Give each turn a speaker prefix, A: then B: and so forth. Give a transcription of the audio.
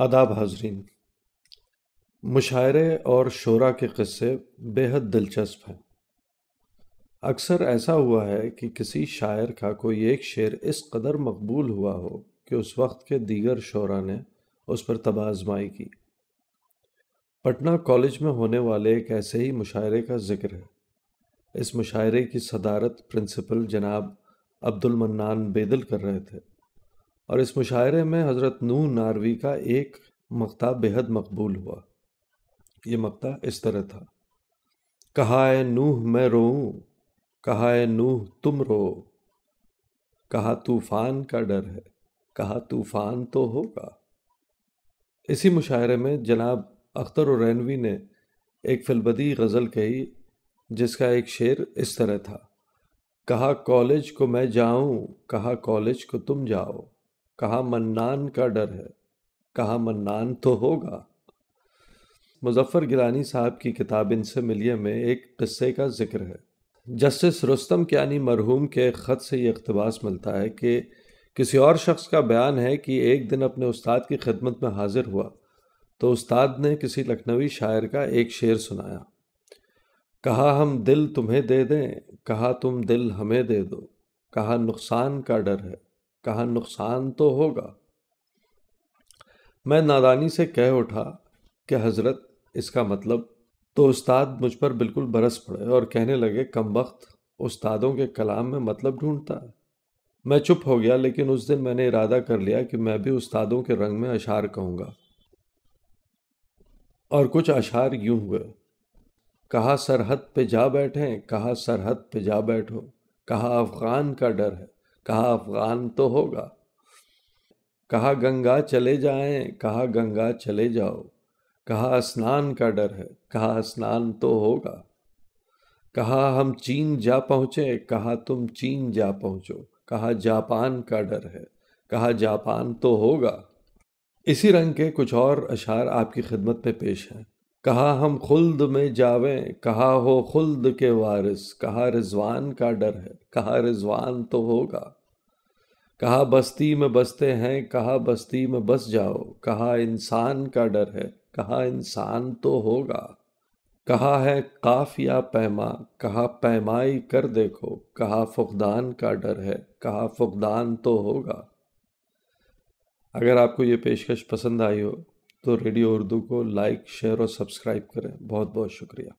A: आदाब हाजरीन मुशायरे और शोरा के क़स्से बेहद दिलचस्प हैं अक्सर ऐसा हुआ है कि किसी शायर का कोई एक शेर इस कदर मकबूल हुआ हो कि उस वक्त के दीगर शोरा ने उस पर तबाजमाई की पटना कॉलेज में होने वाले एक ऐसे ही मुशायरे का जिक्र है इस मुशायरे की सदारत प्रिंसिपल जनाब अब्दुल मन्नान बेदल कर रहे थे और इस मुशायरे में हज़रत नू नारवी का एक मकता बेहद मकबूल हुआ ये मकता इस तरह था कहा है नूह मैं रोऊं कहा है नूह तुम रो कहा तूफ़ान का डर है कहा तूफ़ान तो होगा इसी मुशायरे में जनाब अख्तर रैनवी ने एक फिलबदी गज़ल कही जिसका एक शेर इस तरह था कहा कॉलेज को मैं जाऊं कहा कॉलेज को तुम जाओ कहा मन्नान का डर है कहा मन्नान तो होगा मुजफ्फर गिलानी साहब की किताब इनसे मिलिए में एक किस्से का जिक्र है जस्टिस रुस्तम क्यानी मरहूम के ख़त से ये अकतबास मिलता है कि किसी और शख्स का बयान है कि एक दिन अपने उस्ताद की खिदमत में हाजिर हुआ तो उस्ताद ने किसी लखनवी शायर का एक शेर सुनाया कहा हम दिल तुम्हें दे दें कहा तुम दिल हमें दे दो कहा नुकसान का डर है कहा नुकसान तो होगा मैं नादानी से कह उठा कि हजरत इसका मतलब तो उस्ताद मुझ पर बिल्कुल बरस पड़े और कहने लगे कम वक्त उस्तादों के कलाम में मतलब ढूंढता है मैं चुप हो गया लेकिन उस दिन मैंने इरादा कर लिया कि मैं भी उस्तादों के रंग में अशार कहूँगा और कुछ अशार यूं हुए कहा सरहद पे जा बैठे कहा सरहद पे जा बैठो कहा अफगान का डर है कहा अफगान तो होगा कहा गंगा चले जाएं कहा गंगा चले जाओ कहा स्नान का डर है कहा स्नान तो होगा कहा हम चीन जा पहुँचे कहा तुम चीन जा पहुँचो कहा जापान का डर है कहा जापान तो होगा इसी रंग के कुछ और अशार आपकी खिदमत में पेश हैं कहा हम खुल्द में जावे कहा हो खुल्द के वारिस कहा रिजवान का डर है कहा रिजवान तो होगा कहा बस्ती में बसते हैं कहा बस्ती में बस जाओ कहा इंसान का डर है कहा इंसान तो होगा कहा है काफिया पैमा कहा पैमाई कर देखो कहा फुकदान का डर है कहा फुकदान तो होगा अगर आपको ये पेशकश पसंद आई हो तो रेडियो उर्दू को लाइक शेयर और सब्सक्राइब करें बहुत बहुत शुक्रिया